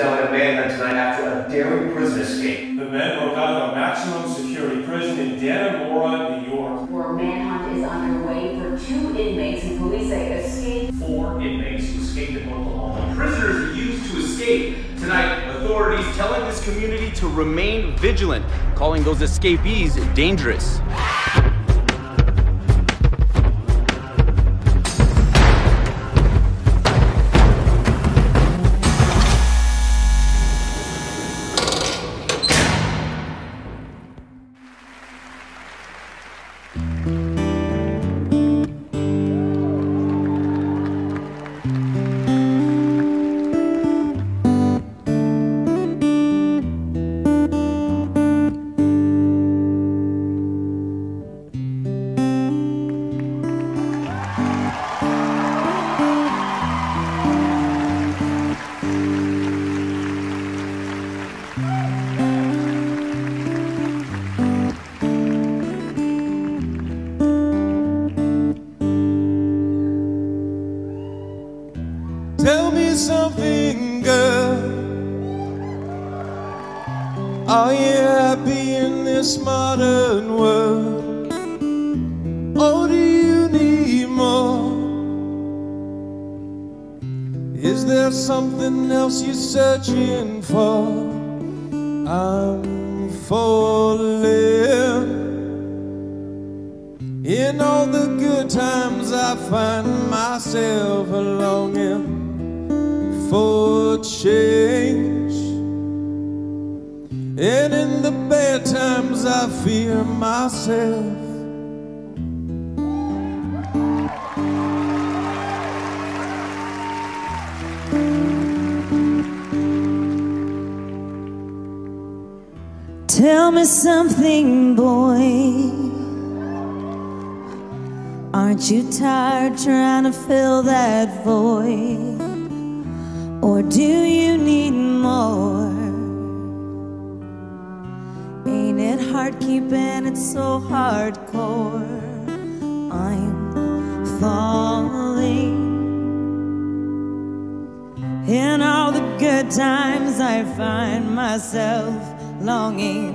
down in Manhattan tonight after a daring prison escape. The men were out of a maximum security prison in Dannemora, New York. Where a manhunt is underway for two inmates who police say escaped. Four inmates who escaped in Oklahoma. Prisoners used to escape. Tonight, authorities telling this community to remain vigilant, calling those escapees dangerous. searching for. I'm falling. In all the good times, I find myself longing for change. And in the bad times, I fear myself. Tell me something, boy. Aren't you tired trying to fill that void? Or do you need more? Ain't it hard keeping it so hardcore? I'm falling. In all the good times, I find myself longing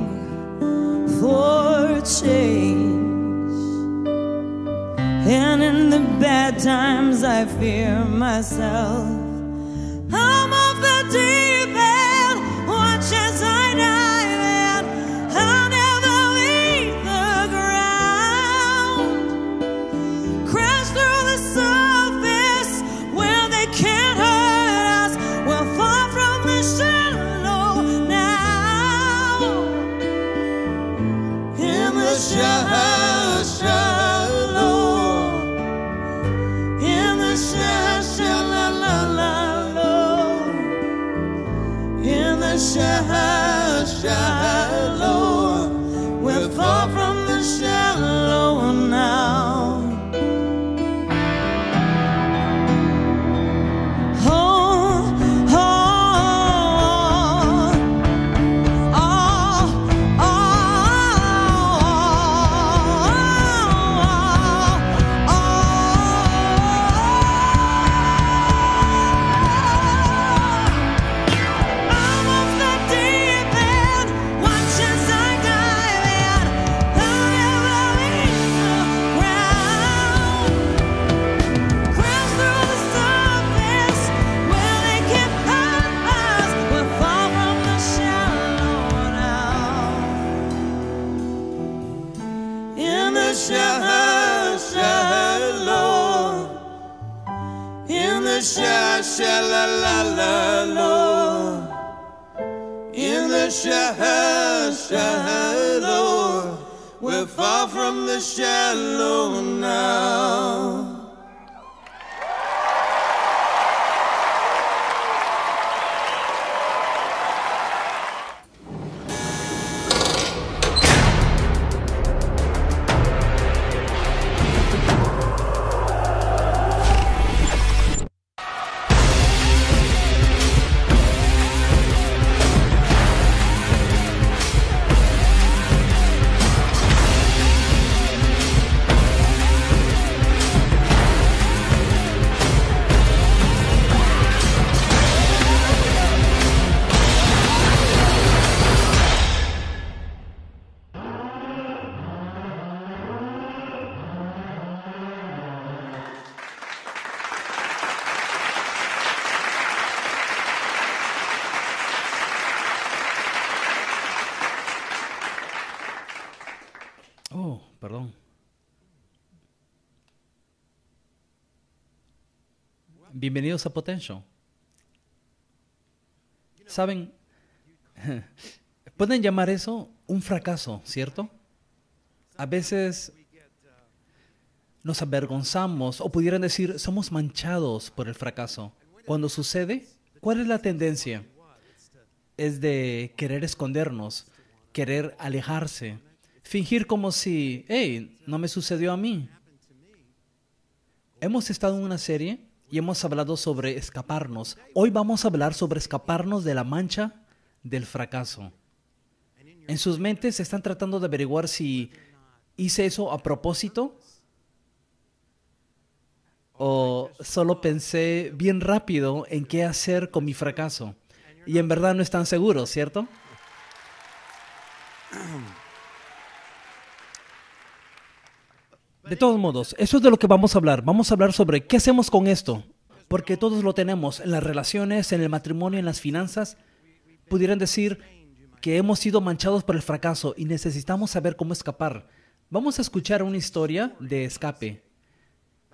for change. And in the bad times, I fear myself. I'm of the deep. shall shallow now. Bienvenidos a Potential. Saben, pueden llamar eso un fracaso, ¿cierto? A veces nos avergonzamos o pudieran decir somos manchados por el fracaso. Cuando sucede, ¿cuál es la tendencia? Es de querer escondernos, querer alejarse, fingir como si, hey, no me sucedió a mí. Hemos estado en una serie y hemos hablado sobre escaparnos. Hoy vamos a hablar sobre escaparnos de la mancha del fracaso. En sus mentes están tratando de averiguar si hice eso a propósito o solo pensé bien rápido en qué hacer con mi fracaso. Y en verdad no están seguros, ¿cierto? De todos modos, eso es de lo que vamos a hablar. Vamos a hablar sobre qué hacemos con esto, porque todos lo tenemos en las relaciones, en el matrimonio, en las finanzas. Pudieran decir que hemos sido manchados por el fracaso y necesitamos saber cómo escapar. Vamos a escuchar una historia de escape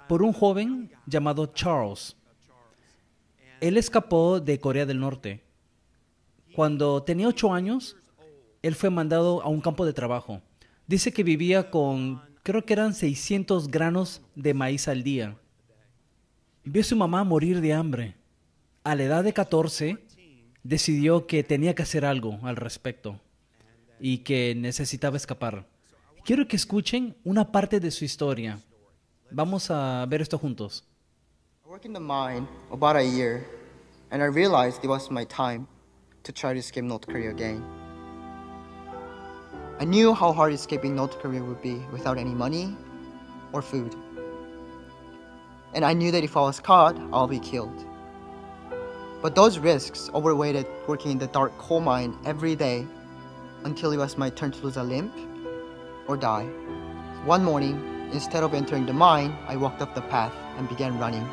por un joven llamado Charles. Él escapó de Corea del Norte. Cuando tenía ocho años, él fue mandado a un campo de trabajo. Dice que vivía con creo que eran 600 granos de maíz al día. Vio a su mamá morir de hambre. A la edad de 14, decidió que tenía que hacer algo al respecto y que necesitaba escapar. Quiero que escuchen una parte de su historia. Vamos a ver esto juntos. in the mine about a year, and I realized it was my time to try to escape North Korea again. I knew how hard escaping North Korea would be without any money or food. And I knew that if I was caught, I'll be killed. But those risks overweighted working in the dark coal mine every day until it was my turn to lose a limb or die. One morning, instead of entering the mine, I walked up the path and began running.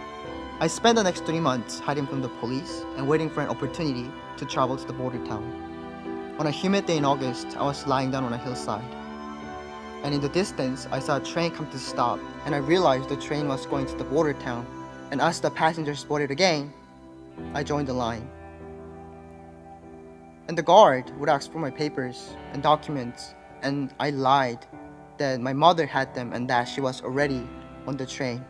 I spent the next three months hiding from the police and waiting for an opportunity to travel to the border town. On a humid day in August, I was lying down on a hillside. And in the distance, I saw a train come to a stop, and I realized the train was going to the border town. And as the passengers boarded again, I joined the line. And the guard would ask for my papers and documents, and I lied that my mother had them and that she was already on the train.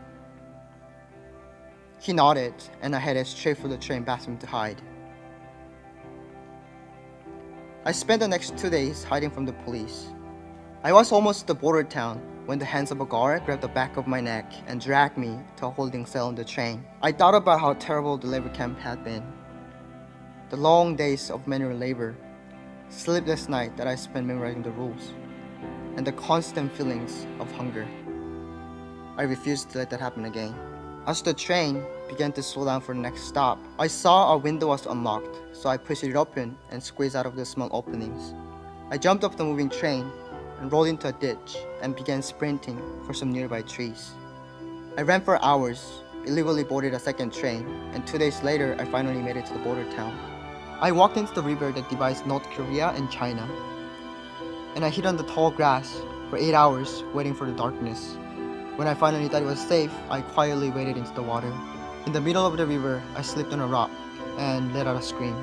He nodded, and I headed straight for the train bathroom to hide. I spent the next two days hiding from the police. I was almost at the border town when the hands of a guard grabbed the back of my neck and dragged me to a holding cell on the train. I thought about how terrible the labor camp had been. The long days of manual labor, sleepless night that I spent memorizing the rules, and the constant feelings of hunger. I refused to let that happen again. As the train began to slow down for the next stop. I saw a window was unlocked, so I pushed it open and squeezed out of the small openings. I jumped off the moving train and rolled into a ditch and began sprinting for some nearby trees. I ran for hours, illegally boarded a second train, and two days later I finally made it to the border town. I walked into the river that divides North Korea and China, and I hid on the tall grass for 8 hours waiting for the darkness. When I finally thought it was safe, I quietly waded into the water in the middle of the river, I slipped on a rock and let out a scream.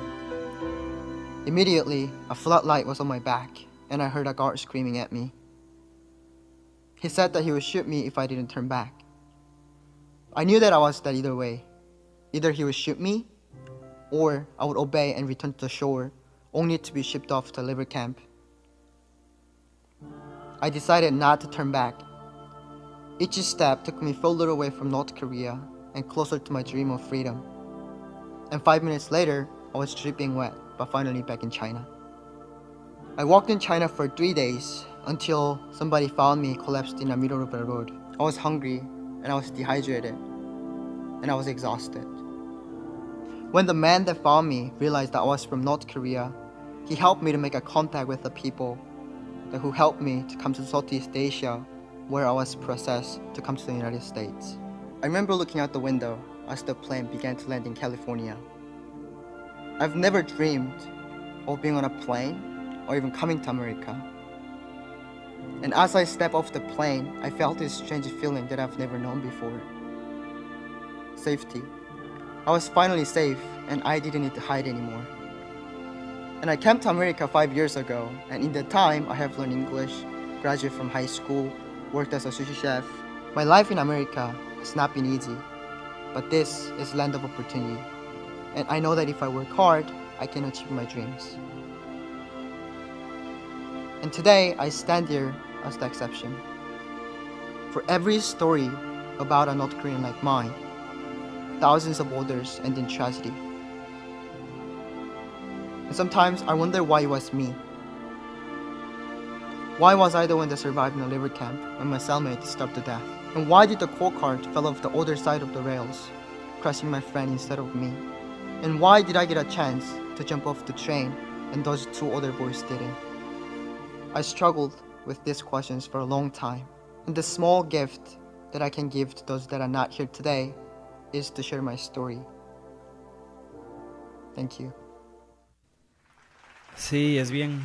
Immediately, a floodlight was on my back, and I heard a guard screaming at me. He said that he would shoot me if I didn't turn back. I knew that I was dead either way. Either he would shoot me, or I would obey and return to the shore, only to be shipped off to labor camp. I decided not to turn back. Each step took me further away from North Korea and closer to my dream of freedom. And five minutes later, I was dripping wet, but finally back in China. I walked in China for three days until somebody found me collapsed in the middle of the road. I was hungry and I was dehydrated and I was exhausted. When the man that found me realized that I was from North Korea, he helped me to make a contact with the people who helped me to come to Southeast Asia where I was processed to come to the United States. I remember looking out the window as the plane began to land in California. I've never dreamed of being on a plane or even coming to America. And as I stepped off the plane, I felt this strange feeling that I've never known before. Safety. I was finally safe and I didn't need to hide anymore. And I came to America five years ago, and in that time, I have learned English, graduated from high school, worked as a sushi chef. My life in America it's not been easy, but this is land of opportunity. And I know that if I work hard, I can achieve my dreams. And today, I stand here as the exception. For every story about a North Korean like mine, thousands of others end in tragedy. And sometimes I wonder why it was me. Why was I the one that survived in a labor camp when my cellmate starved to death? And why did the coal cart fell off the other side of the rails, crushing my friend instead of me? And why did I get a chance to jump off the train and those two other boys didn't? I struggled with these questions for a long time. And the small gift that I can give to those that are not here today is to share my story. Thank you. Sí, es bien.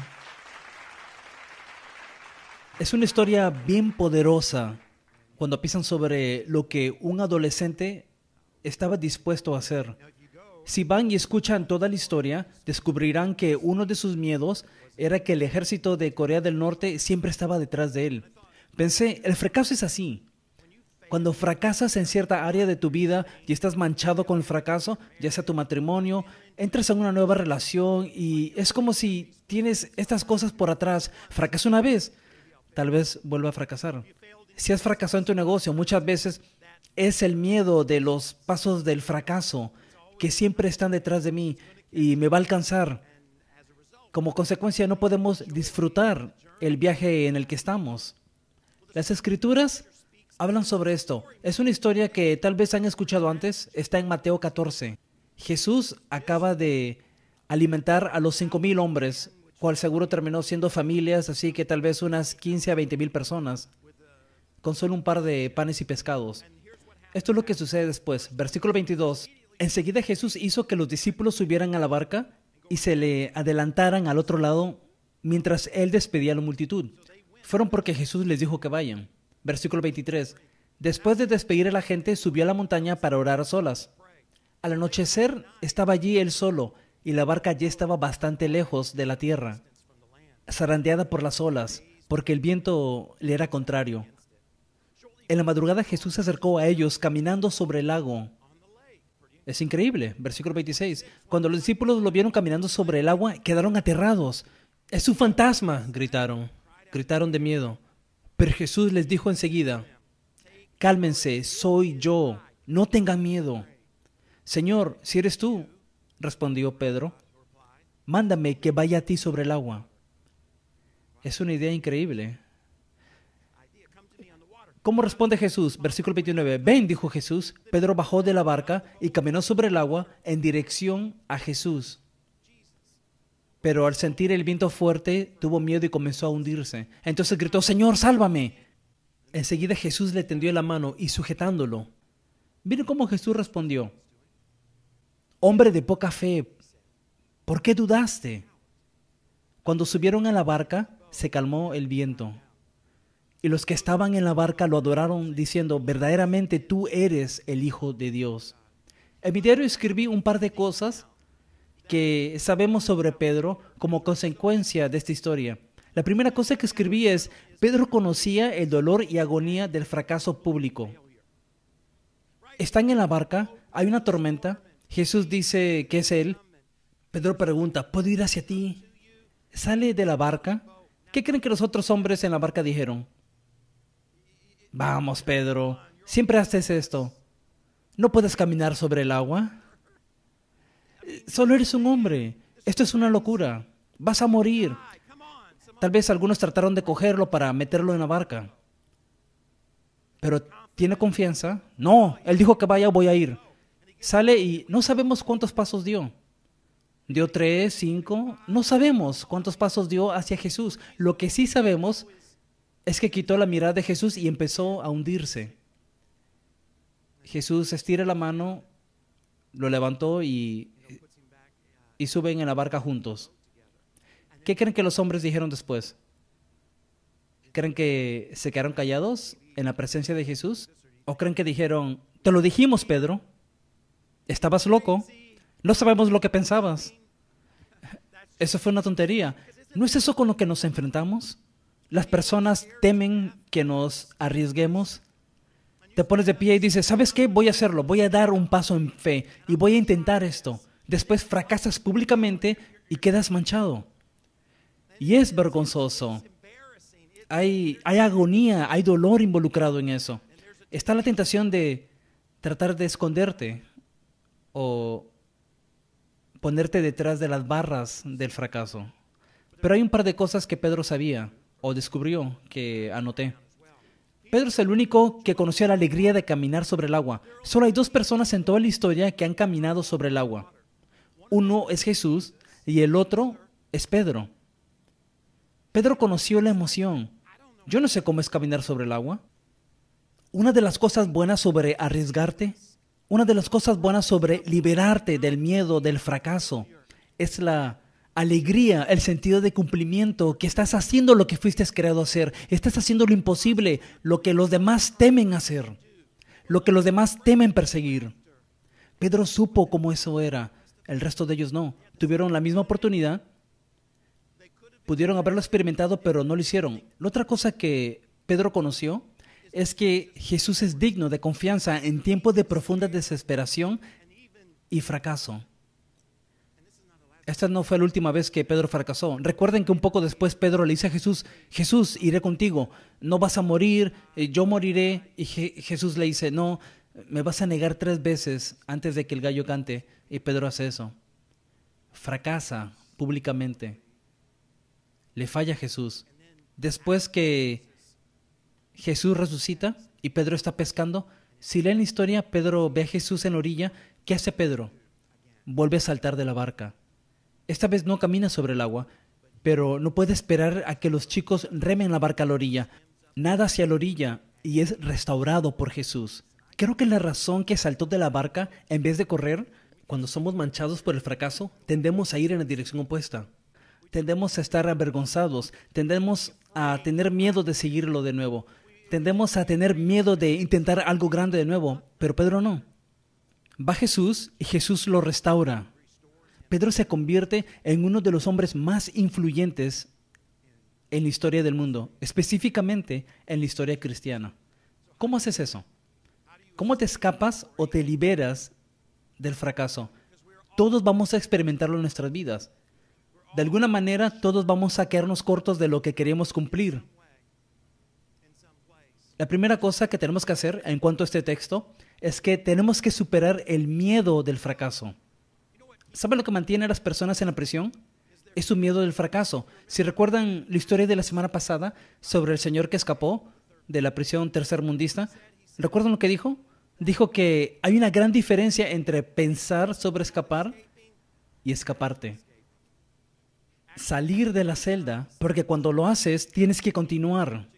Es una historia bien poderosa cuando piensan sobre lo que un adolescente estaba dispuesto a hacer. Si van y escuchan toda la historia, descubrirán que uno de sus miedos era que el ejército de Corea del Norte siempre estaba detrás de él. Pensé, el fracaso es así. Cuando fracasas en cierta área de tu vida y estás manchado con el fracaso, ya sea tu matrimonio, entras en una nueva relación y es como si tienes estas cosas por atrás. Fracasa una vez, tal vez vuelva a fracasar si has fracasado en tu negocio, muchas veces es el miedo de los pasos del fracaso que siempre están detrás de mí y me va a alcanzar. Como consecuencia, no podemos disfrutar el viaje en el que estamos. Las escrituras hablan sobre esto. Es una historia que tal vez han escuchado antes. Está en Mateo 14. Jesús acaba de alimentar a los mil hombres, cual seguro terminó siendo familias, así que tal vez unas 15 a mil personas con solo un par de panes y pescados. Esto es lo que sucede después. Versículo 22. Enseguida Jesús hizo que los discípulos subieran a la barca y se le adelantaran al otro lado mientras él despedía a la multitud. Fueron porque Jesús les dijo que vayan. Versículo 23. Después de despedir a la gente, subió a la montaña para orar a solas. Al anochecer estaba allí él solo y la barca ya estaba bastante lejos de la tierra, zarandeada por las olas, porque el viento le era contrario. En la madrugada Jesús se acercó a ellos caminando sobre el lago. Es increíble, versículo 26. Cuando los discípulos lo vieron caminando sobre el agua, quedaron aterrados. Es un fantasma, gritaron. Gritaron de miedo. Pero Jesús les dijo enseguida, cálmense, soy yo, no tengan miedo. Señor, si eres tú, respondió Pedro, mándame que vaya a ti sobre el agua. Es una idea increíble. ¿Cómo responde Jesús? Versículo 29. Ven, dijo Jesús. Pedro bajó de la barca y caminó sobre el agua en dirección a Jesús. Pero al sentir el viento fuerte, tuvo miedo y comenzó a hundirse. Entonces gritó, Señor, sálvame. Enseguida Jesús le tendió la mano y sujetándolo. Miren cómo Jesús respondió. Hombre de poca fe, ¿por qué dudaste? Cuando subieron a la barca, se calmó el viento y los que estaban en la barca lo adoraron diciendo, verdaderamente tú eres el Hijo de Dios. En mi diario escribí un par de cosas que sabemos sobre Pedro como consecuencia de esta historia. La primera cosa que escribí es, Pedro conocía el dolor y agonía del fracaso público. Están en la barca, hay una tormenta, Jesús dice que es Él. Pedro pregunta, ¿puedo ir hacia ti? Sale de la barca. ¿Qué creen que los otros hombres en la barca dijeron? Vamos, Pedro, siempre haces esto. ¿No puedes caminar sobre el agua? Solo eres un hombre. Esto es una locura. Vas a morir. Tal vez algunos trataron de cogerlo para meterlo en la barca. Pero ¿tiene confianza? No, él dijo que vaya, voy a ir. Sale y no sabemos cuántos pasos dio. Dio tres, cinco, no sabemos cuántos pasos dio hacia Jesús. Lo que sí sabemos es que quitó la mirada de Jesús y empezó a hundirse. Jesús estira la mano, lo levantó y, suben en la barca juntos. ¿Qué creen que los hombres dijeron después? ¿Creen que se quedaron callados en la presencia de Jesús? ¿O creen que dijeron, te lo dijimos, Pedro? Estabas loco. No sabemos lo que pensabas. Eso fue una tontería. ¿No es eso con lo que nos enfrentamos? Las personas temen que nos arriesguemos. Te pones de pie y dices, ¿sabes qué? Voy a hacerlo, voy a dar un paso en fe y voy a intentar esto. Después fracasas públicamente y quedas manchado. Y es vergonzoso. Hay, hay agonía, hay dolor involucrado en eso. Está la tentación de tratar de esconderte o ponerte detrás de las barras del fracaso. Pero hay un par de cosas que Pedro sabía o descubrió que anoté. Pedro es el único que conoció la alegría de caminar sobre el agua. Solo hay dos personas en toda la historia que han caminado sobre el agua. Uno es Jesús y el otro es Pedro. Pedro conoció la emoción. Yo no sé cómo es caminar sobre el agua. Una de las cosas buenas sobre arriesgarte, una de las cosas buenas sobre liberarte del miedo, del fracaso, es la alegría, el sentido de cumplimiento, que estás haciendo lo que fuiste creado a hacer, estás haciendo lo imposible, lo que los demás temen hacer, lo que los demás temen perseguir. Pedro supo cómo eso era, el resto de ellos no. Tuvieron la misma oportunidad, pudieron haberlo experimentado, pero no lo hicieron. La otra cosa que Pedro conoció es que Jesús es digno de confianza en tiempos de profunda desesperación y fracaso esta no fue la última vez que Pedro fracasó. Recuerden que un poco después Pedro le dice a Jesús, Jesús, iré contigo, no vas a morir, eh, yo moriré. Y Jesús le dice, no, me vas a negar tres veces antes de que el gallo cante. Y Pedro hace eso. Fracasa públicamente. Le falla a Jesús. Después que Jesús resucita y Pedro está pescando, si leen la historia, Pedro ve a Jesús en la orilla. ¿Qué hace Pedro? Vuelve a saltar de la barca esta vez no camina sobre el agua, pero no puede esperar a que los chicos remen la barca a la orilla. Nada hacia la orilla y es restaurado por Jesús. Creo que la razón que saltó de la barca, en vez de correr, cuando somos manchados por el fracaso, tendemos a ir en la dirección opuesta. Tendemos a estar avergonzados, tendemos a tener miedo de seguirlo de nuevo, tendemos a tener miedo de intentar algo grande de nuevo, pero Pedro no. Va Jesús y Jesús lo restaura. Pedro se convierte en uno de los hombres más influyentes en la historia del mundo, específicamente en la historia cristiana. ¿Cómo haces eso? ¿Cómo te escapas o te liberas del fracaso? Todos vamos a experimentarlo en nuestras vidas. De alguna manera, todos vamos a quedarnos cortos de lo que queremos cumplir. La primera cosa que tenemos que hacer en cuanto a este texto es que tenemos que superar el miedo del fracaso. ¿Sabe lo que mantiene a las personas en la prisión? Es su miedo del fracaso. Si recuerdan la historia de la semana pasada sobre el señor que escapó de la prisión tercermundista, ¿recuerdan lo que dijo? Dijo que hay una gran diferencia entre pensar sobre escapar y escaparte. Salir de la celda, porque cuando lo haces tienes que continuar.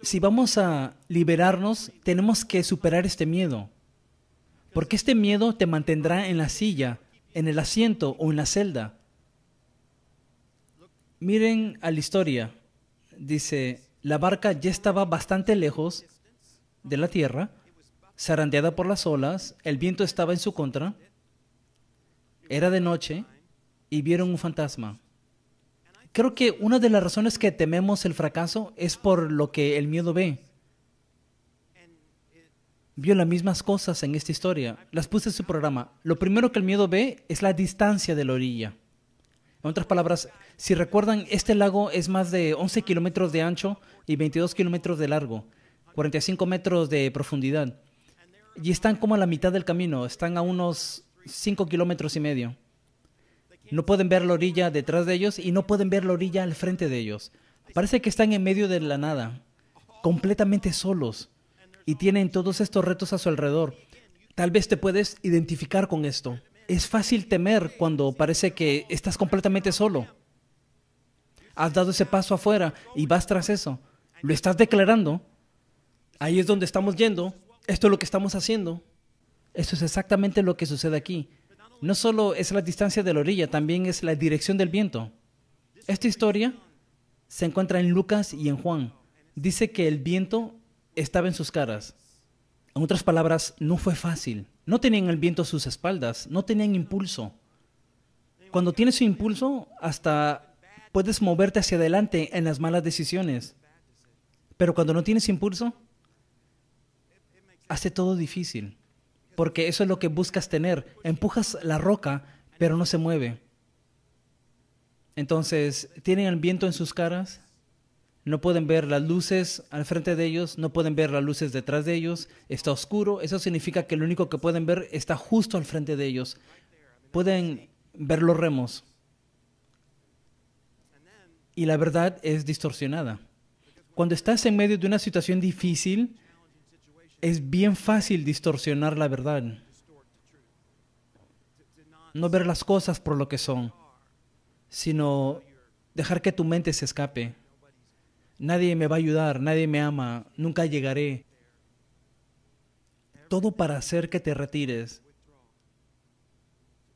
Si vamos a liberarnos, tenemos que superar este miedo, porque este miedo te mantendrá en la silla en el asiento o en la celda. Miren a la historia. Dice, la barca ya estaba bastante lejos de la tierra, zarandeada por las olas, el viento estaba en su contra, era de noche y vieron un fantasma. Creo que una de las razones que tememos el fracaso es por lo que el miedo ve vio las mismas cosas en esta historia. Las puse en su programa. Lo primero que el miedo ve es la distancia de la orilla. En otras palabras, si recuerdan, este lago es más de 11 kilómetros de ancho y 22 kilómetros de largo, 45 metros de profundidad. Y están como a la mitad del camino, están a unos 5 kilómetros y medio. No pueden ver la orilla detrás de ellos y no pueden ver la orilla al frente de ellos. Parece que están en medio de la nada, completamente solos y tienen todos estos retos a su alrededor. Tal vez te puedes identificar con esto. Es fácil temer cuando parece que estás completamente solo. Has dado ese paso afuera y vas tras eso. Lo estás declarando. Ahí es donde estamos yendo. Esto es lo que estamos haciendo. Esto es exactamente lo que sucede aquí. No solo es la distancia de la orilla, también es la dirección del viento. Esta historia se encuentra en Lucas y en Juan. Dice que el viento estaba en sus caras. En otras palabras, no fue fácil. No tenían el viento a sus espaldas, no tenían impulso. Cuando tienes impulso, hasta puedes moverte hacia adelante en las malas decisiones. Pero cuando no tienes impulso, hace todo difícil. Porque eso es lo que buscas tener. Empujas la roca, pero no se mueve. Entonces, tienen el viento en sus caras, no pueden ver las luces al frente de ellos, no pueden ver las luces detrás de ellos, está oscuro, eso significa que lo único que pueden ver está justo al frente de ellos. Pueden ver los remos. Y la verdad es distorsionada. Cuando estás en medio de una situación difícil, es bien fácil distorsionar la verdad. No ver las cosas por lo que son, sino dejar que tu mente se escape Nadie me va a ayudar, nadie me ama, nunca llegaré. Todo para hacer que te retires.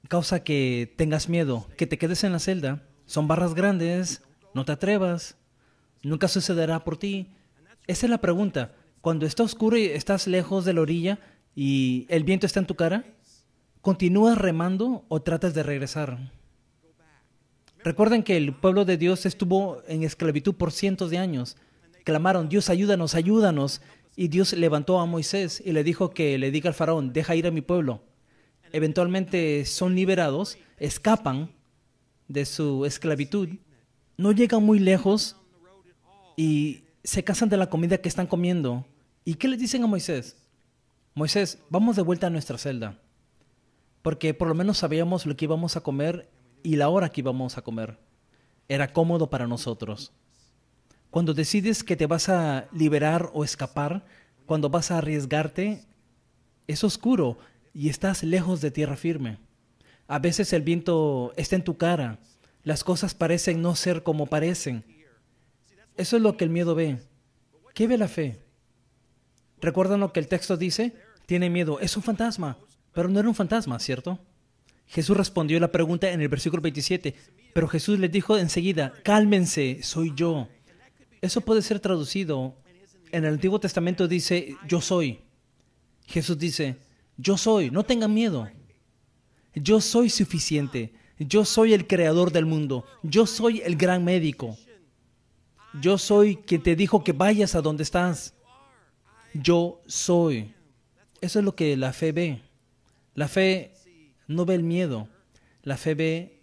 Causa que tengas miedo, que te quedes en la celda. Son barras grandes, no te atrevas, nunca sucederá por ti. Esa es la pregunta. Cuando está oscuro y estás lejos de la orilla y el viento está en tu cara, ¿continúas remando o tratas de regresar? Recuerden que el pueblo de Dios estuvo en esclavitud por cientos de años. Clamaron, Dios, ayúdanos, ayúdanos. Y Dios levantó a Moisés y le dijo que le diga al faraón, deja ir a mi pueblo. Eventualmente son liberados, escapan de su esclavitud, no llegan muy lejos y se casan de la comida que están comiendo. ¿Y qué le dicen a Moisés? Moisés, vamos de vuelta a nuestra celda, porque por lo menos sabíamos lo que íbamos a comer y la hora que íbamos a comer. Era cómodo para nosotros. Cuando decides que te vas a liberar o escapar, cuando vas a arriesgarte, es oscuro y estás lejos de tierra firme. A veces el viento está en tu cara, las cosas parecen no ser como parecen. Eso es lo que el miedo ve. ¿Qué ve la fe? ¿Recuerdan lo que el texto dice? Tiene miedo. Es un fantasma, pero no era un fantasma, ¿cierto? Jesús respondió la pregunta en el versículo 27, pero Jesús les dijo enseguida, cálmense, soy yo. Eso puede ser traducido, en el Antiguo Testamento dice, yo soy. Jesús dice, yo soy, no tengan miedo. Yo soy suficiente. Yo soy el creador del mundo. Yo soy el gran médico. Yo soy quien te dijo que vayas a donde estás. Yo soy. Eso es lo que la fe ve. La fe no ve el miedo. La fe ve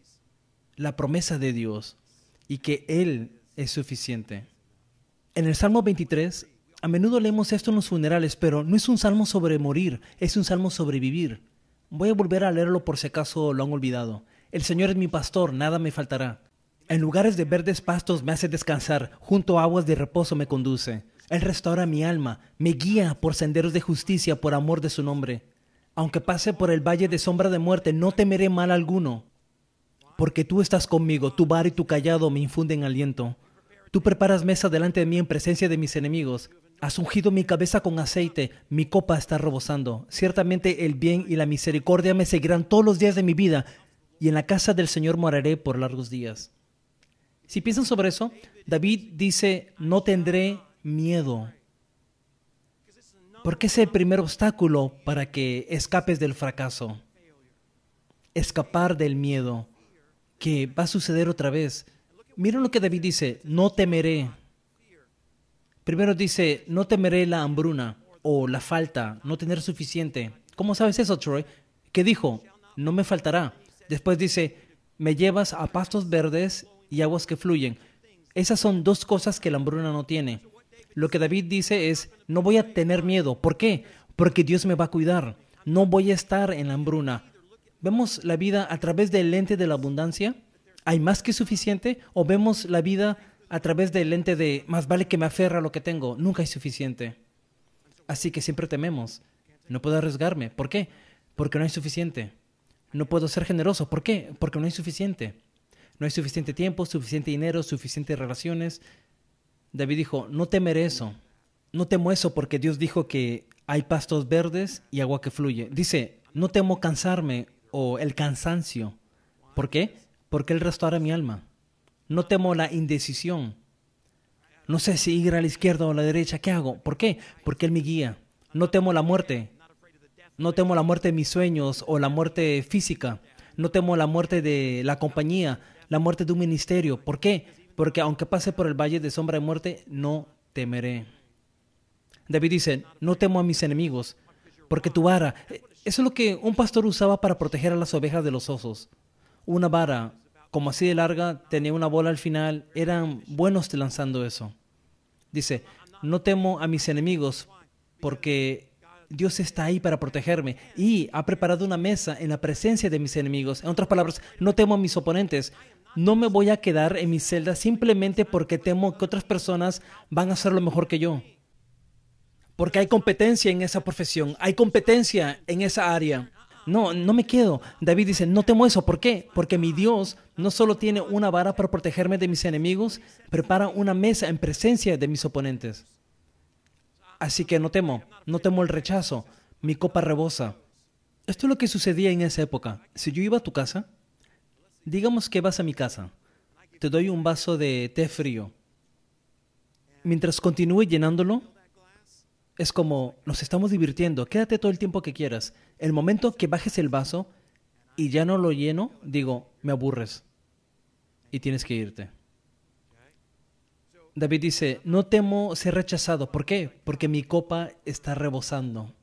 la promesa de Dios y que Él es suficiente. En el Salmo 23, a menudo leemos esto en los funerales, pero no es un salmo sobre morir, es un salmo sobre vivir. Voy a volver a leerlo por si acaso lo han olvidado. El Señor es mi pastor, nada me faltará. En lugares de verdes pastos me hace descansar, junto a aguas de reposo me conduce. Él restaura mi alma, me guía por senderos de justicia por amor de su nombre. Aunque pase por el valle de sombra de muerte, no temeré mal alguno, porque tú estás conmigo, tu bar y tu callado me infunden aliento. Tú preparas mesa delante de mí en presencia de mis enemigos. Has ungido mi cabeza con aceite, mi copa está rebosando. Ciertamente el bien y la misericordia me seguirán todos los días de mi vida, y en la casa del Señor moraré por largos días. Si piensan sobre eso, David dice, no tendré miedo. Porque es el primer obstáculo para que escapes del fracaso. Escapar del miedo, que va a suceder otra vez. Miren lo que David dice, no temeré. Primero dice, no temeré la hambruna o la falta, no tener suficiente. ¿Cómo sabes eso, Troy? Que dijo, no me faltará. Después dice, me llevas a pastos verdes y aguas que fluyen. Esas son dos cosas que la hambruna no tiene. Lo que David dice es, no voy a tener miedo. ¿Por qué? Porque Dios me va a cuidar. No voy a estar en la hambruna. ¿Vemos la vida a través del lente de la abundancia? ¿Hay más que suficiente? ¿O vemos la vida a través del lente de más vale que me aferra a lo que tengo? Nunca hay suficiente. Así que siempre tememos. No puedo arriesgarme. ¿Por qué? Porque no hay suficiente. No puedo ser generoso. ¿Por qué? Porque no hay suficiente. No hay suficiente tiempo, suficiente dinero, suficientes relaciones, David dijo, no temeré eso, no temo eso porque Dios dijo que hay pastos verdes y agua que fluye. Dice, no temo cansarme o el cansancio. ¿Por qué? Porque Él restaura mi alma. No temo la indecisión. No sé si ir a la izquierda o a la derecha. ¿Qué hago? ¿Por qué? Porque Él me guía. No temo la muerte. No temo la muerte de mis sueños o la muerte física. No temo la muerte de la compañía, la muerte de un ministerio. ¿Por qué? porque aunque pase por el valle de sombra de muerte, no temeré. David dice, no temo a mis enemigos, porque tu vara, eso es lo que un pastor usaba para proteger a las ovejas de los osos. Una vara, como así de larga, tenía una bola al final, eran buenos lanzando eso. Dice, no temo a mis enemigos, porque Dios está ahí para protegerme y ha preparado una mesa en la presencia de mis enemigos. En otras palabras, no temo a mis oponentes, no me voy a quedar en mi celda simplemente porque temo que otras personas van a hacerlo mejor que yo. Porque hay competencia en esa profesión, hay competencia en esa área. No, no me quedo. David dice, no temo eso. ¿Por qué? Porque mi Dios no solo tiene una vara para protegerme de mis enemigos, prepara una mesa en presencia de mis oponentes. Así que no temo, no temo el rechazo. Mi copa rebosa. Esto es lo que sucedía en esa época. Si yo iba a tu casa, Digamos que vas a mi casa. Te doy un vaso de té frío. Mientras continúe llenándolo, es como, nos estamos divirtiendo, quédate todo el tiempo que quieras. El momento que bajes el vaso y ya no lo lleno, digo, me aburres y tienes que irte. David dice, no temo ser rechazado. ¿Por qué? Porque mi copa está rebosando.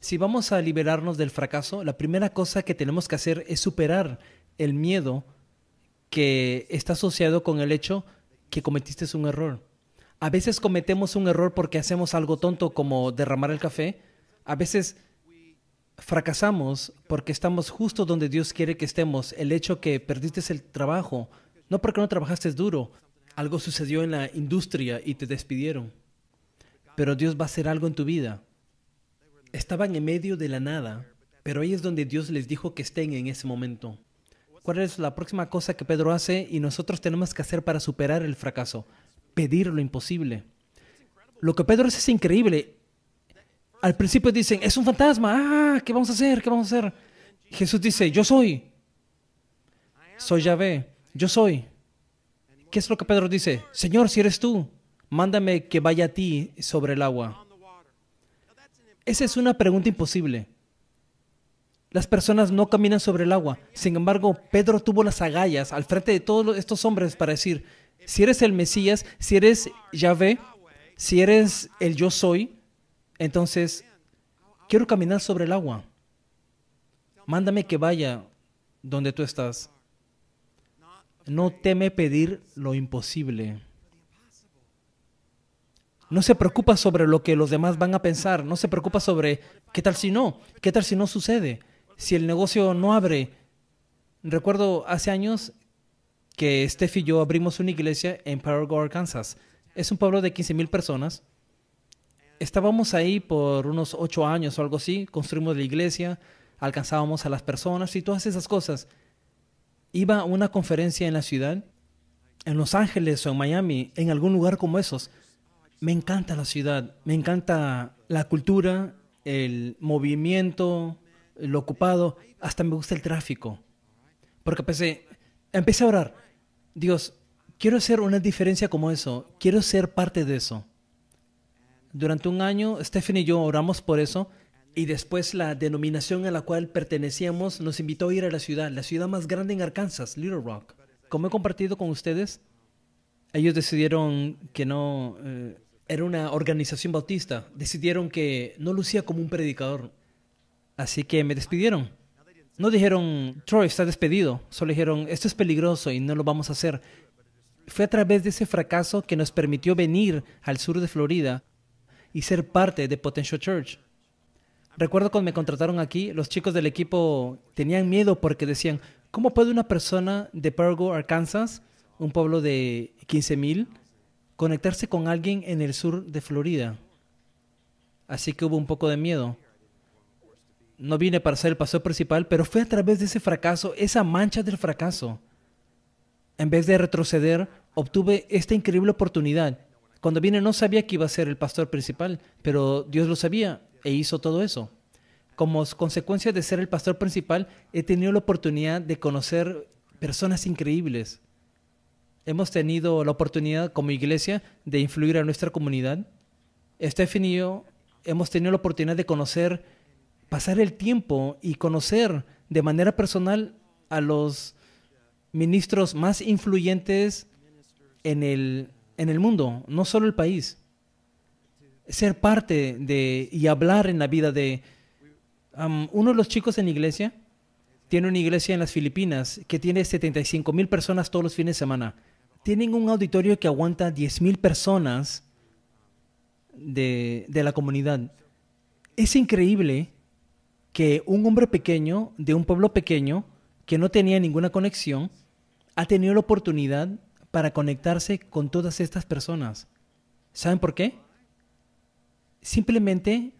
Si vamos a liberarnos del fracaso, la primera cosa que tenemos que hacer es superar el miedo que está asociado con el hecho que cometiste un error. A veces cometemos un error porque hacemos algo tonto como derramar el café. A veces fracasamos porque estamos justo donde Dios quiere que estemos. El hecho que perdiste el trabajo, no porque no trabajaste duro, algo sucedió en la industria y te despidieron. Pero Dios va a hacer algo en tu vida. Estaban en medio de la nada, pero ahí es donde Dios les dijo que estén en ese momento. ¿Cuál es la próxima cosa que Pedro hace y nosotros tenemos que hacer para superar el fracaso? Pedir lo imposible. Lo que Pedro hace es increíble. Al principio dicen, es un fantasma, ah, ¿qué vamos a hacer? ¿Qué vamos a hacer? Jesús dice, yo soy. Soy Yahvé, yo soy. ¿Qué es lo que Pedro dice? Señor, si eres tú, mándame que vaya a ti sobre el agua. Esa es una pregunta imposible. Las personas no caminan sobre el agua. Sin embargo, Pedro tuvo las agallas al frente de todos estos hombres para decir, si eres el Mesías, si eres Yahvé, si eres el yo soy, entonces quiero caminar sobre el agua. Mándame que vaya donde tú estás. No teme pedir lo imposible. No se preocupa sobre lo que los demás van a pensar. No se preocupa sobre qué tal si no, qué tal si no sucede si el negocio no abre. Recuerdo hace años que Steph y yo abrimos una iglesia en Paraguay, Arkansas. Es un pueblo de 15.000 personas. Estábamos ahí por unos ocho años o algo así, construimos la iglesia, alcanzábamos a las personas y todas esas cosas. Iba a una conferencia en la ciudad, en Los Ángeles o en Miami, en algún lugar como esos. Me encanta la ciudad, me encanta la cultura, el movimiento, lo ocupado, hasta me gusta el tráfico. Porque empecé, empecé a orar. Dios, quiero hacer una diferencia como eso. Quiero ser parte de eso. Durante un año, Stephanie y yo oramos por eso. Y después la denominación a la cual pertenecíamos nos invitó a ir a la ciudad, la ciudad más grande en Arkansas, Little Rock. Como he compartido con ustedes, ellos decidieron que no... Eh, era una organización bautista. Decidieron que no lucía como un predicador, Así que me despidieron. No dijeron, Troy está despedido. Solo dijeron, esto es peligroso y no lo vamos a hacer. Fue a través de ese fracaso que nos permitió venir al sur de Florida y ser parte de Potential Church. Recuerdo cuando me contrataron aquí, los chicos del equipo tenían miedo porque decían, ¿cómo puede una persona de Pergo, Arkansas, un pueblo de 15.000, conectarse con alguien en el sur de Florida? Así que hubo un poco de miedo no vine para ser el pastor principal, pero fue a través de ese fracaso, esa mancha del fracaso. En vez de retroceder, obtuve esta increíble oportunidad. Cuando vine no sabía que iba a ser el pastor principal, pero Dios lo sabía e hizo todo eso. Como consecuencia de ser el pastor principal, he tenido la oportunidad de conocer personas increíbles. Hemos tenido la oportunidad como iglesia de influir a nuestra comunidad. Este y hemos tenido la oportunidad de conocer pasar el tiempo y conocer de manera personal a los ministros más influyentes en el, en el mundo, no solo el país. Ser parte de y hablar en la vida de... uno de los chicos en iglesia tiene una iglesia en las Filipinas que tiene 75 mil personas todos los fines de semana. Tienen un auditorio que aguanta 10 mil personas de la comunidad. Es increíble que un hombre pequeño de un pueblo pequeño que no tenía ninguna conexión ha tenido la oportunidad para conectarse con todas estas personas. ¿Saben por qué? Simplemente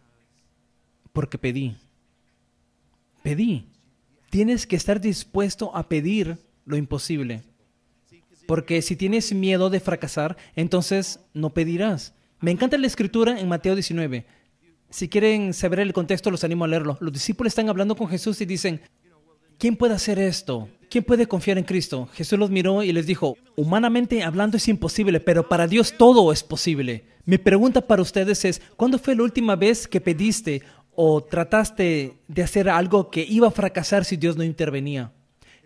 porque pedí. Pedí. Tienes que estar dispuesto a pedir lo imposible. Porque si tienes miedo de fracasar, entonces no pedirás. Me encanta la escritura en Mateo 19. Si quieren saber el contexto, los animo a leerlo. Los discípulos están hablando con Jesús y dicen, ¿quién puede hacer esto? ¿Quién puede confiar en Cristo? Jesús los miró y les dijo, humanamente hablando es imposible, pero para Dios todo es posible. Mi pregunta para ustedes es, ¿cuándo fue la última vez que pediste o trataste de hacer algo que iba a fracasar si Dios no intervenía,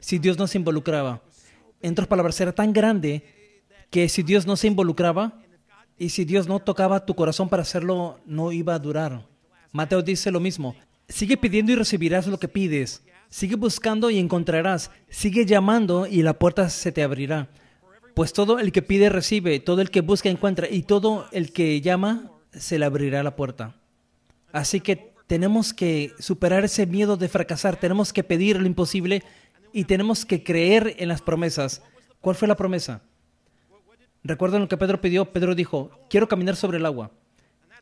si Dios no se involucraba? En otras palabras, era tan grande que si Dios no se involucraba, y si Dios no tocaba tu corazón para hacerlo, no iba a durar. Mateo dice lo mismo. Sigue pidiendo y recibirás lo que pides. Sigue buscando y encontrarás. Sigue llamando y la puerta se te abrirá. Pues todo el que pide recibe, todo el que busca encuentra y todo el que llama se le abrirá la puerta. Así que tenemos que superar ese miedo de fracasar, tenemos que pedir lo imposible y tenemos que creer en las promesas. ¿Cuál fue la promesa? Recuerdan lo que Pedro pidió. Pedro dijo, quiero caminar sobre el agua.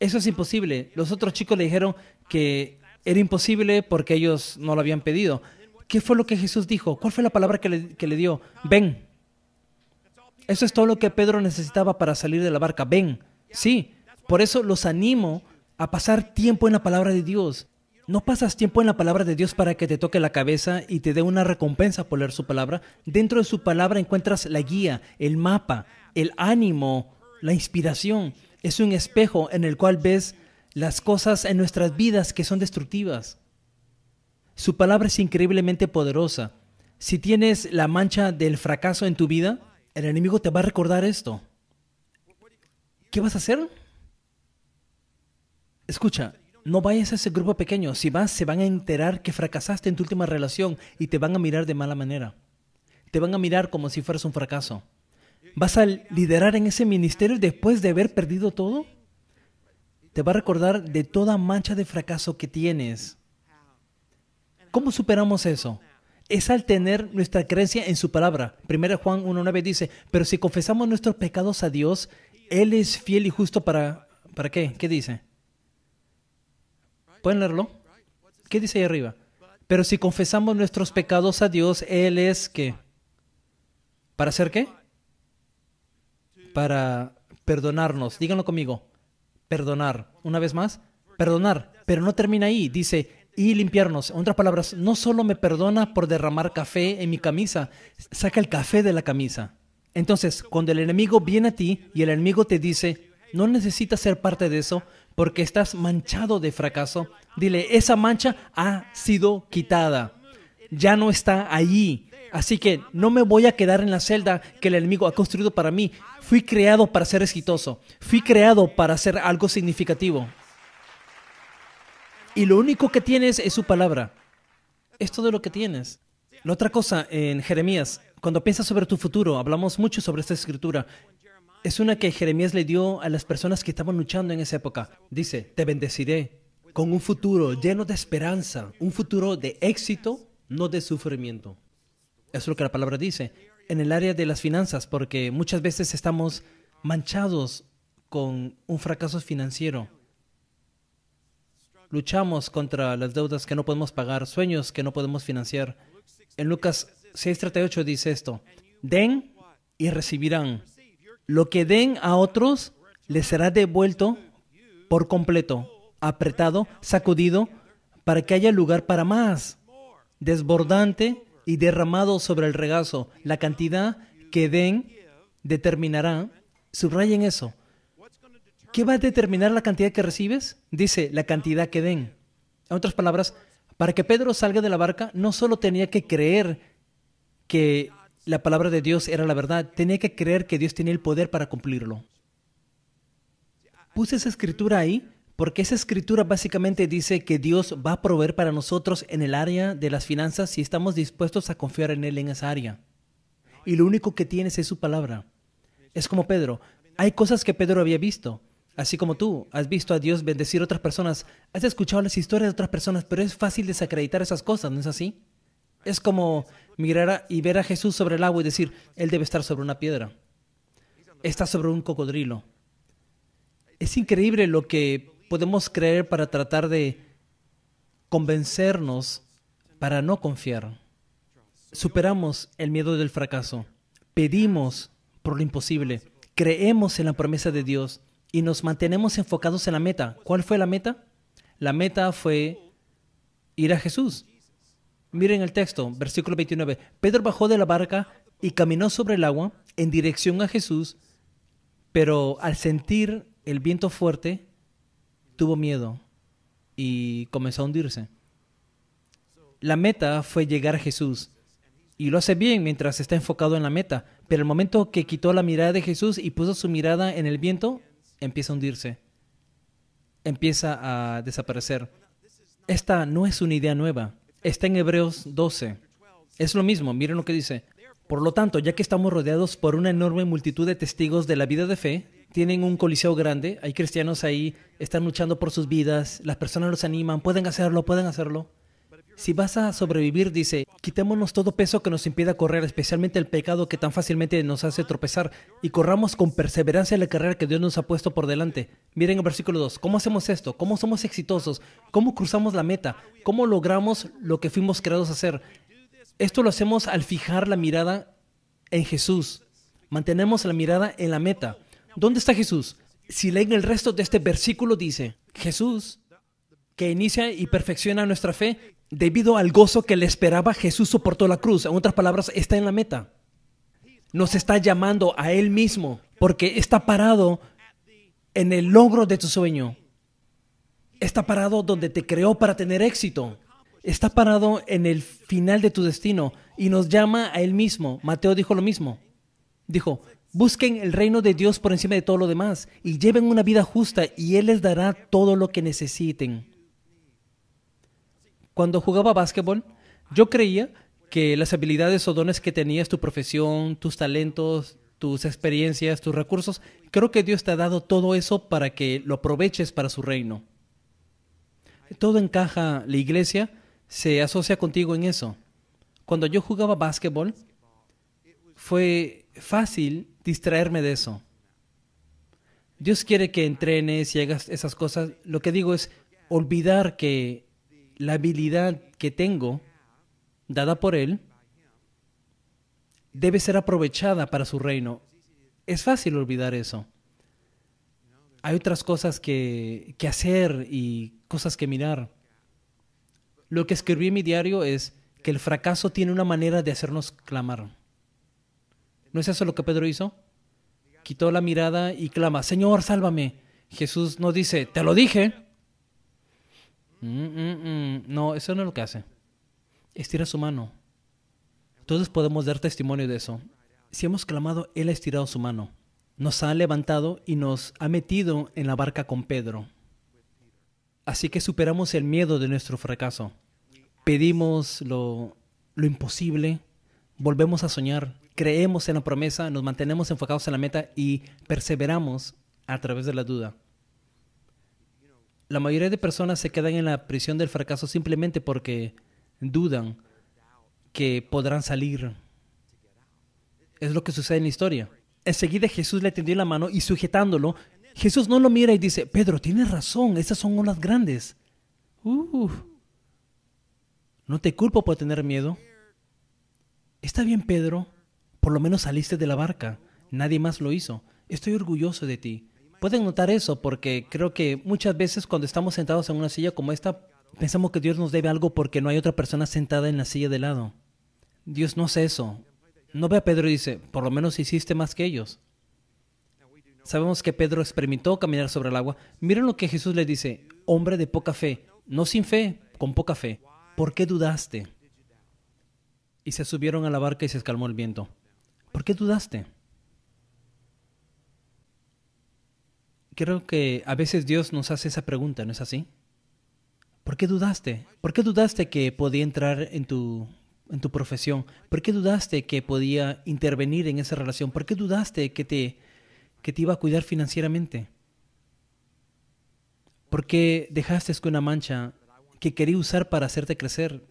Eso es imposible. Los otros chicos le dijeron que era imposible porque ellos no lo habían pedido. ¿Qué fue lo que Jesús dijo? ¿Cuál fue la palabra que le dio? Ven. Eso es todo lo que Pedro necesitaba para salir de la barca. Ven. Sí. Por eso los animo a pasar tiempo en la palabra de Dios. No pasas tiempo en la palabra de Dios para que te toque la cabeza y te dé una recompensa por leer su palabra. Dentro de su palabra encuentras la guía, el mapa, el ánimo, la inspiración. Es un espejo en el cual ves las cosas en nuestras vidas que son destructivas. Su palabra es increíblemente poderosa. Si tienes la mancha del fracaso en tu vida, el enemigo te va a recordar esto. ¿Qué vas a hacer? Escucha, no vayas a ese grupo pequeño. Si vas, se van a enterar que fracasaste en tu última relación y te van a mirar de mala manera. Te van a mirar como si fueras un fracaso. ¿Vas a liderar en ese ministerio después de haber perdido todo? Te va a recordar de toda mancha de fracaso que tienes. ¿Cómo superamos eso? Es al tener nuestra creencia en su palabra. Primera Juan 1.9 dice, pero si confesamos nuestros pecados a Dios, Él es fiel y justo para... ¿Para qué? ¿Qué dice? ¿Pueden leerlo? ¿Qué dice ahí arriba? Pero si confesamos nuestros pecados a Dios, Él es ¿Qué? ¿Para hacer qué? para perdonarnos. Díganlo conmigo. Perdonar. Una vez más, perdonar. Pero no termina ahí. Dice, y limpiarnos. En otras palabras, no solo me perdona por derramar café en mi camisa, saca el café de la camisa. Entonces, cuando el enemigo viene a ti y el enemigo te dice, no necesitas ser parte de eso porque estás manchado de fracaso, dile, esa mancha ha sido quitada ya no está allí. Así que no me voy a quedar en la celda que el enemigo ha construido para mí. Fui creado para ser exitoso. Fui creado para hacer algo significativo. Y lo único que tienes es su palabra. Es todo lo que tienes. La otra cosa en Jeremías, cuando piensas sobre tu futuro, hablamos mucho sobre esta escritura. Es una que Jeremías le dio a las personas que estaban luchando en esa época. Dice, te bendeciré con un futuro lleno de esperanza, un futuro de éxito no de sufrimiento. Eso es lo que la palabra dice. En el área de las finanzas, porque muchas veces estamos manchados con un fracaso financiero. Luchamos contra las deudas que no podemos pagar, sueños que no podemos financiar. En Lucas 6:38 dice esto, den y recibirán. Lo que den a otros les será devuelto por completo, apretado, sacudido, para que haya lugar para más desbordante y derramado sobre el regazo. La cantidad que den determinará, subrayen eso. ¿Qué va a determinar la cantidad que recibes? Dice, la cantidad que den. En otras palabras, para que Pedro salga de la barca, no solo tenía que creer que la palabra de Dios era la verdad, tenía que creer que Dios tenía el poder para cumplirlo. Puse esa escritura ahí porque esa escritura básicamente dice que Dios va a proveer para nosotros en el área de las finanzas si estamos dispuestos a confiar en Él en esa área. Y lo único que tienes es su palabra. Es como Pedro. Hay cosas que Pedro había visto. Así como tú has visto a Dios bendecir a otras personas, has escuchado las historias de otras personas, pero es fácil desacreditar esas cosas, ¿no es así? Es como mirar y ver a Jesús sobre el agua y decir, Él debe estar sobre una piedra. Está sobre un cocodrilo. Es increíble lo que podemos creer para tratar de convencernos para no confiar. Superamos el miedo del fracaso. Pedimos por lo imposible. Creemos en la promesa de Dios y nos mantenemos enfocados en la meta. ¿Cuál fue la meta? La meta fue ir a Jesús. Miren el texto, versículo 29. Pedro bajó de la barca y caminó sobre el agua en dirección a Jesús, pero al sentir el viento fuerte, tuvo miedo y comenzó a hundirse. La meta fue llegar a Jesús. Y lo hace bien mientras está enfocado en la meta. Pero el momento que quitó la mirada de Jesús y puso su mirada en el viento, empieza a hundirse. Empieza a desaparecer. Esta no es una idea nueva. Está en Hebreos 12. Es lo mismo, miren lo que dice. Por lo tanto, ya que estamos rodeados por una enorme multitud de testigos de la vida de fe, tienen un coliseo grande, hay cristianos ahí, están luchando por sus vidas, las personas los animan, pueden hacerlo, pueden hacerlo. Si vas a sobrevivir, dice, quitémonos todo peso que nos impida correr, especialmente el pecado que tan fácilmente nos hace tropezar, y corramos con perseverancia la carrera que Dios nos ha puesto por delante. Miren el versículo 2, ¿cómo hacemos esto? ¿Cómo somos exitosos? ¿Cómo cruzamos la meta? ¿Cómo logramos lo que fuimos creados a hacer? Esto lo hacemos al fijar la mirada en Jesús. Mantenemos la mirada en la meta. ¿Dónde está Jesús? Si leen el resto de este versículo dice, Jesús, que inicia y perfecciona nuestra fe, debido al gozo que le esperaba, Jesús soportó la cruz. En otras palabras, está en la meta. Nos está llamando a Él mismo, porque está parado en el logro de tu sueño. Está parado donde te creó para tener éxito. Está parado en el final de tu destino y nos llama a Él mismo. Mateo dijo lo mismo. Dijo, Busquen el reino de Dios por encima de todo lo demás y lleven una vida justa y Él les dará todo lo que necesiten. Cuando jugaba básquetbol, yo creía que las habilidades o dones que tenías, tu profesión, tus talentos, tus experiencias, tus recursos, creo que Dios te ha dado todo eso para que lo aproveches para su reino. Todo encaja, la iglesia se asocia contigo en eso. Cuando yo jugaba básquetbol, fue fácil distraerme de eso. Dios quiere que entrenes y hagas esas cosas. Lo que digo es olvidar que la habilidad que tengo, dada por Él, debe ser aprovechada para su reino. Es fácil olvidar eso. Hay otras cosas que, que hacer y cosas que mirar. Lo que escribí en mi diario es que el fracaso tiene una manera de hacernos clamar. ¿No es eso lo que Pedro hizo? Quitó la mirada y clama, Señor, sálvame. Jesús no dice, te lo dije. Mm, mm, mm. No, eso no es lo que hace. Estira su mano. Todos podemos dar testimonio de eso. Si hemos clamado, Él ha estirado su mano. Nos ha levantado y nos ha metido en la barca con Pedro. Así que superamos el miedo de nuestro fracaso. Pedimos lo, lo imposible. Volvemos a soñar creemos en la promesa, nos mantenemos enfocados en la meta y perseveramos a través de la duda. La mayoría de personas se quedan en la prisión del fracaso simplemente porque dudan que podrán salir. Es lo que sucede en la historia. Enseguida Jesús le tendió la mano y sujetándolo, Jesús no lo mira y dice, Pedro, tienes razón, esas son olas grandes. no te culpo por tener miedo. Está bien, Pedro, por lo menos saliste de la barca. Nadie más lo hizo. Estoy orgulloso de ti. Pueden notar eso porque creo que muchas veces cuando estamos sentados en una silla como esta, pensamos que Dios nos debe algo porque no hay otra persona sentada en la silla de lado. Dios no hace eso. No ve a Pedro y dice, por lo menos hiciste más que ellos. Sabemos que Pedro experimentó caminar sobre el agua. Miren lo que Jesús le dice, hombre de poca fe, no sin fe, con poca fe. ¿Por qué dudaste? Y se subieron a la barca y se escalmó el viento. ¿Por qué dudaste? Creo que a veces Dios nos hace esa pregunta, ¿no es así? ¿Por qué dudaste? ¿Por qué dudaste que podía entrar en tu, en tu profesión? ¿Por qué dudaste que podía intervenir en esa relación? ¿Por qué dudaste que te, que te iba a cuidar financieramente? ¿Por qué dejaste que una mancha que quería usar para hacerte crecer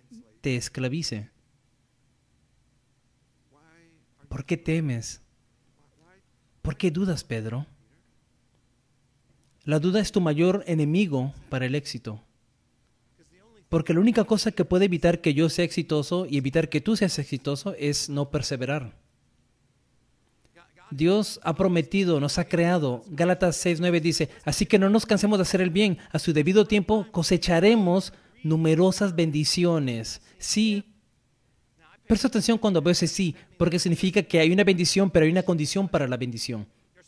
te esclavice? ¿Por qué temes? ¿Por qué dudas, Pedro? La duda es tu mayor enemigo para el éxito. Porque la única cosa que puede evitar que yo sea exitoso y evitar que tú seas exitoso es no perseverar. Dios ha prometido, nos ha creado. Gálatas 6:9 dice, así que no nos cansemos de hacer el bien. A su debido tiempo cosecharemos numerosas bendiciones sí. Presta atención cuando veo ese sí, porque significa que hay una bendición, pero hay una condición para la bendición.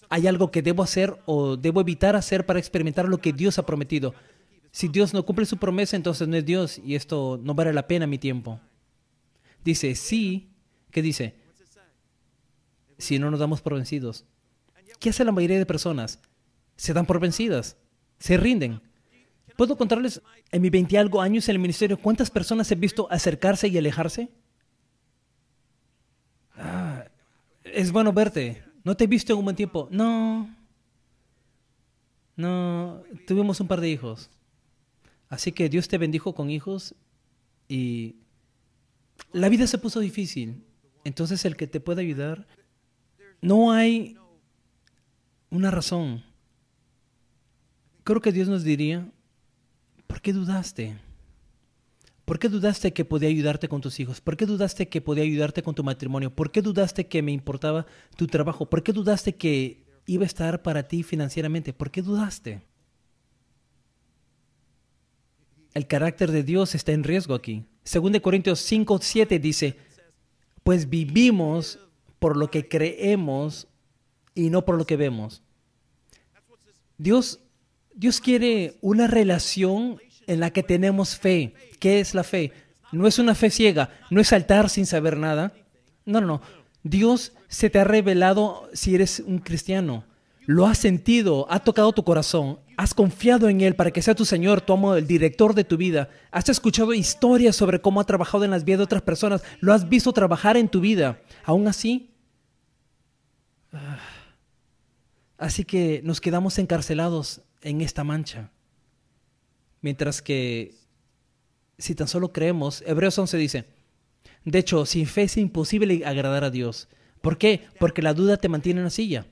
Hay algo que debo hacer o debo evitar hacer para experimentar lo que Dios ha prometido. Si Dios no cumple su promesa, entonces no es Dios y esto no vale la pena mi tiempo. Dice sí, ¿qué dice? Si no nos damos por vencidos. ¿Qué hace la mayoría de personas? Se dan por vencidas, se rinden. Puedo contarles en mis 20 algo años en el ministerio cuántas personas he visto acercarse y alejarse. es bueno verte. No te he visto en un buen tiempo. No. No, tuvimos un par de hijos. Así que Dios te bendijo con hijos y la vida se puso difícil. Entonces el que te puede ayudar, no hay una razón. Creo que Dios nos diría, ¿por qué dudaste? ¿Por qué dudaste que podía ayudarte con tus hijos? ¿Por qué dudaste que podía ayudarte con tu matrimonio? ¿Por qué dudaste que me importaba tu trabajo? ¿Por qué dudaste que iba a estar para ti financieramente? ¿Por qué dudaste? El carácter de Dios está en riesgo aquí. Según Corintios 5, 7 dice, pues vivimos por lo que creemos y no por lo que vemos. Dios, Dios quiere una relación en la que tenemos fe. ¿Qué es la fe? No es una fe ciega, no es saltar sin saber nada. No, no, no. Dios se te ha revelado si eres un cristiano. Lo has sentido, ha tocado tu corazón, has confiado en Él para que sea tu Señor, tu amo, el director de tu vida. Has escuchado historias sobre cómo ha trabajado en las vidas de otras personas, lo has visto trabajar en tu vida. Aún así, ah, así que nos quedamos encarcelados en esta mancha. Mientras que si tan solo creemos, Hebreos 11 dice, de hecho, sin fe es imposible agradar a Dios. ¿Por qué? Porque la duda te mantiene en la silla.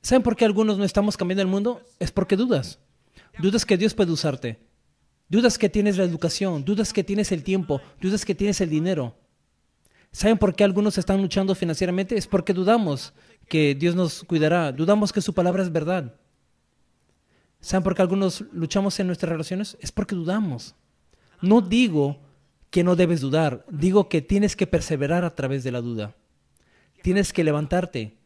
¿Saben por qué algunos no estamos cambiando el mundo? Es porque dudas. Dudas que Dios puede usarte. Dudas que tienes la educación, dudas que tienes el tiempo, dudas que tienes el dinero. ¿Saben por qué algunos están luchando financieramente? Es porque dudamos que Dios nos cuidará, dudamos que su palabra es verdad. ¿Saben por qué algunos luchamos en nuestras relaciones? Es porque dudamos. No digo que no debes dudar, digo que tienes que perseverar a través de la duda. Tienes que levantarte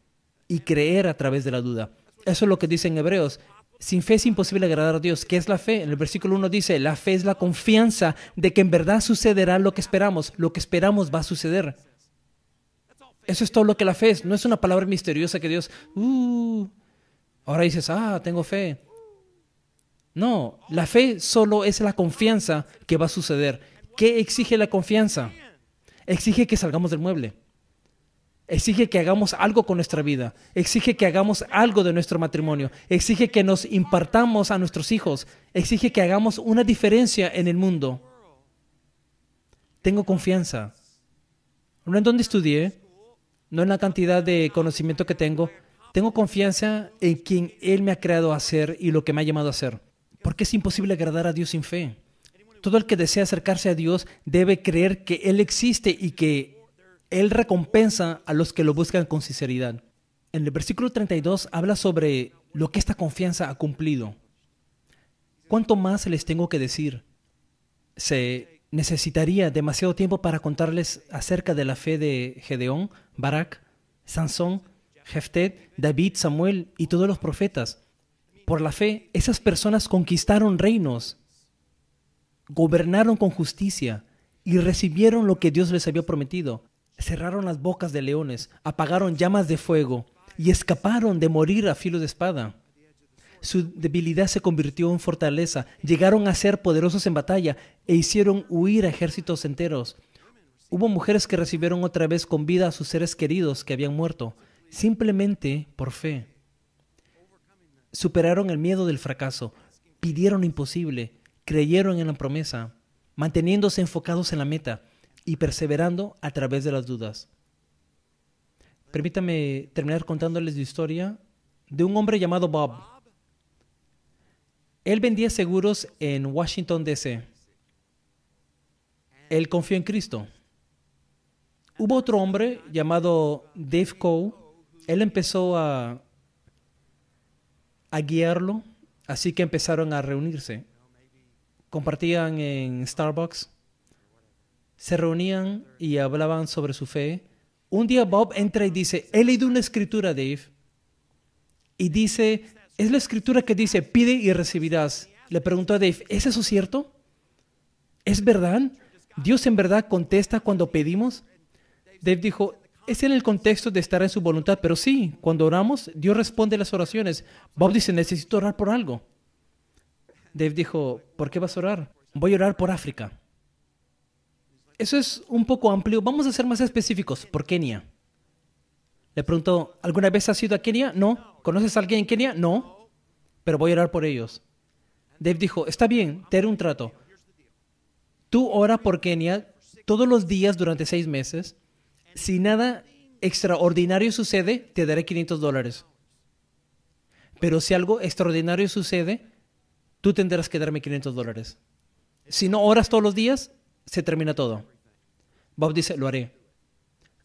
y creer a través de la duda. Eso es lo que dicen Hebreos. Sin fe es imposible agradar a Dios. ¿Qué es la fe? En el versículo 1 dice, la fe es la confianza de que en verdad sucederá lo que esperamos. Lo que esperamos va a suceder. Eso es todo lo que la fe es. No es una palabra misteriosa que Dios, uh, ahora dices, ah, tengo fe. No, la fe solo es la confianza que va a suceder. ¿Qué exige la confianza? Exige que salgamos del mueble. Exige que hagamos algo con nuestra vida. Exige que hagamos algo de nuestro matrimonio. Exige que nos impartamos a nuestros hijos. Exige que hagamos una diferencia en el mundo. Tengo confianza. No en donde estudié, no en la cantidad de conocimiento que tengo. Tengo confianza en quien Él me ha creado a ser y lo que me ha llamado a ser. Porque es imposible agradar a Dios sin fe. Todo el que desea acercarse a Dios debe creer que Él existe y que Él recompensa a los que lo buscan con sinceridad. En el versículo 32 habla sobre lo que esta confianza ha cumplido. ¿Cuánto más les tengo que decir? Se necesitaría demasiado tiempo para contarles acerca de la fe de Gedeón, Barak, Sansón, Jeftet, David, Samuel y todos los profetas. Por la fe, esas personas conquistaron reinos, gobernaron con justicia y recibieron lo que Dios les había prometido. Cerraron las bocas de leones, apagaron llamas de fuego y escaparon de morir a filo de espada. Su debilidad se convirtió en fortaleza, llegaron a ser poderosos en batalla e hicieron huir a ejércitos enteros. Hubo mujeres que recibieron otra vez con vida a sus seres queridos que habían muerto, simplemente por fe superaron el miedo del fracaso, pidieron lo imposible, creyeron en la promesa, manteniéndose enfocados en la meta y perseverando a través de las dudas. Permítame terminar contándoles la historia de un hombre llamado Bob. Él vendía seguros en Washington, D.C. Él confió en Cristo. Hubo otro hombre llamado Dave Coe. Él empezó a a guiarlo, así que empezaron a reunirse. Compartían en Starbucks, se reunían y hablaban sobre su fe. Un día Bob entra y dice, he leído una escritura, Dave, y dice, es la escritura que dice, pide y recibirás. Le preguntó a Dave, ¿es eso cierto? ¿Es verdad? ¿Dios en verdad contesta cuando pedimos? Dave dijo, es en el contexto de estar en su voluntad, pero sí, cuando oramos, Dios responde las oraciones. Bob dice, necesito orar por algo. Dave dijo, ¿por qué vas a orar? Voy a orar por África. Eso es un poco amplio. Vamos a ser más específicos. Por Kenia. Le preguntó, ¿alguna vez has ido a Kenia? No. ¿Conoces a alguien en Kenia? No. Pero voy a orar por ellos. Dave dijo, está bien, te haré un trato. Tú ora por Kenia todos los días durante seis meses si nada extraordinario sucede, te daré 500 dólares. Pero si algo extraordinario sucede, tú tendrás que darme 500 dólares. Si no oras todos los días, se termina todo. Bob dice, lo haré.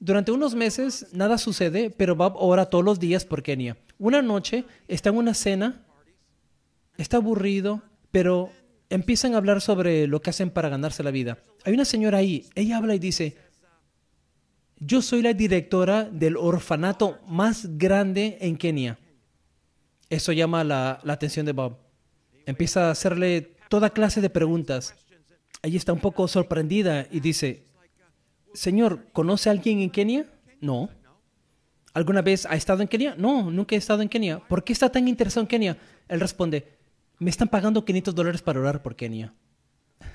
Durante unos meses nada sucede, pero Bob ora todos los días por Kenia. Una noche está en una cena, está aburrido, pero empiezan a hablar sobre lo que hacen para ganarse la vida. Hay una señora ahí, ella habla y dice, yo soy la directora del orfanato más grande en Kenia. Eso llama la, atención de Bob. Empieza a hacerle toda clase de preguntas. Ella está un poco sorprendida y dice, Señor, ¿conoce a alguien en Kenia? No. ¿Alguna vez ha estado en Kenia? No, nunca he estado en Kenia. ¿Por qué está tan interesado en Kenia? Él responde, me están pagando 500 dólares para orar por Kenia.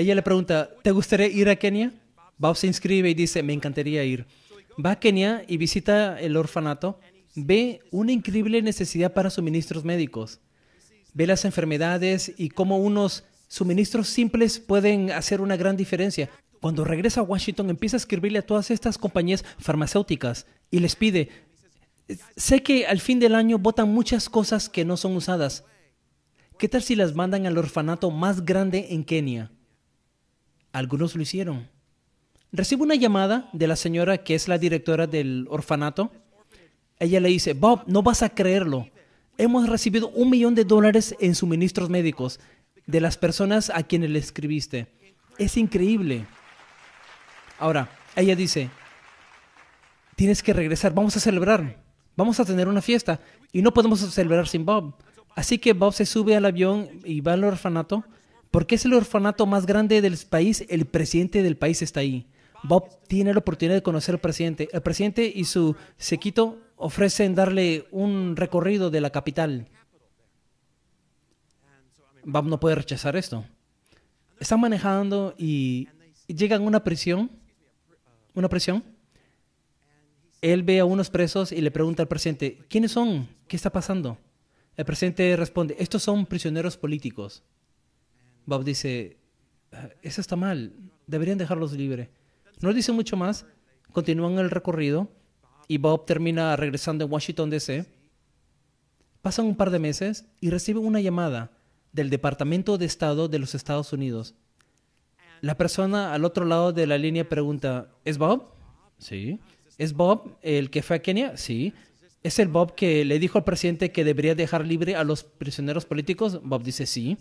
Ella le pregunta, ¿te gustaría ir a Kenia? Bob se inscribe y dice, me encantaría ir. Va a Kenia y visita el orfanato. Ve una increíble necesidad para suministros médicos. Ve las enfermedades y cómo unos suministros simples pueden hacer una gran diferencia. Cuando regresa a Washington empieza a escribirle a todas estas compañías farmacéuticas y les pide, sé que al fin del año botan muchas cosas que no son usadas. ¿Qué tal si las mandan al orfanato más grande en Kenia? Algunos lo hicieron. Recibo una llamada de la señora que es la directora del orfanato. Ella le dice, Bob, no vas a creerlo. Hemos recibido un millón de dólares en suministros médicos de las personas a quienes le escribiste. Es increíble. Ahora, ella dice, tienes que regresar, vamos a celebrar, vamos a tener una fiesta y no podemos celebrar sin Bob. Así que Bob se sube al avión y va al orfanato porque es el orfanato más grande del país, el presidente del país está ahí. Bob tiene la oportunidad de conocer al presidente. El presidente y su sequito ofrecen darle un recorrido de la capital. Bob no puede rechazar esto. Están manejando y llegan a una prisión. Una prisión. Él ve a unos presos y le pregunta al presidente, ¿quiénes son? ¿Qué está pasando? El presidente responde, estos son prisioneros políticos. Bob dice, ah, eso está mal, deberían dejarlos libres. No dice mucho más, continúan el recorrido y Bob termina regresando a Washington, D.C. Pasan un par de meses y recibe una llamada del Departamento de Estado de los Estados Unidos. La persona al otro lado de la línea pregunta, ¿es Bob? Sí. ¿Es Bob el que fue a Kenia? Sí. ¿Es el Bob que le dijo al presidente que debería dejar libre a los prisioneros políticos? Bob dice sí.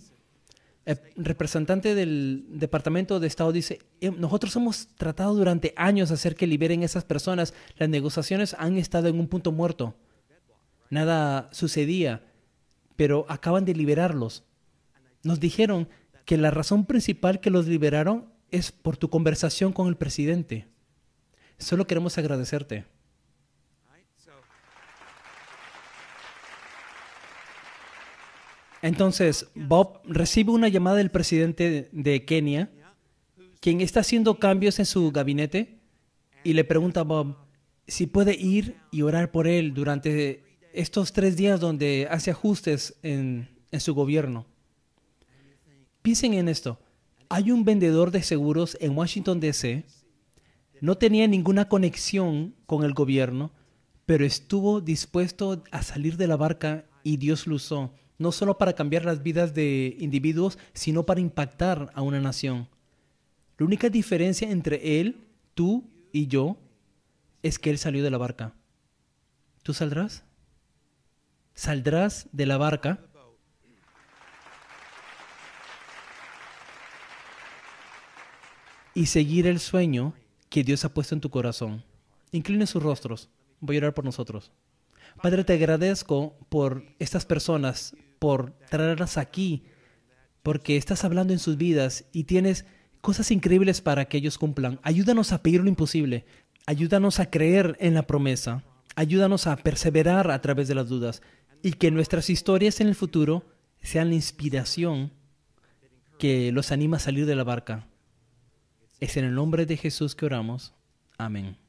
El eh, representante del Departamento de Estado dice, em, nosotros hemos tratado durante años hacer que liberen a esas personas, las negociaciones han estado en un punto muerto, nada sucedía, pero acaban de liberarlos. Nos dijeron que la razón principal que los liberaron es por tu conversación con el presidente. Solo queremos agradecerte. Entonces, Bob recibe una llamada del presidente de Kenia, quien está haciendo cambios en su gabinete, y le pregunta a Bob si puede ir y orar por él durante estos tres días donde hace ajustes en, en su gobierno. Piensen en esto. Hay un vendedor de seguros en Washington, D.C. No tenía ninguna conexión con el gobierno, pero estuvo dispuesto a salir de la barca y Dios lo usó no solo para cambiar las vidas de individuos, sino para impactar a una nación. La única diferencia entre él, tú y yo es que él salió de la barca. ¿Tú saldrás? ¿Saldrás de la barca? Y seguir el sueño que Dios ha puesto en tu corazón. Incline sus rostros. Voy a orar por nosotros. Padre, te agradezco por estas personas, por traerlas aquí, porque estás hablando en sus vidas y tienes cosas increíbles para que ellos cumplan. Ayúdanos a pedir lo imposible, ayúdanos a creer en la promesa, ayúdanos a perseverar a través de las dudas y que nuestras historias en el futuro sean la inspiración que los anima a salir de la barca. Es en el nombre de Jesús que oramos. Amén.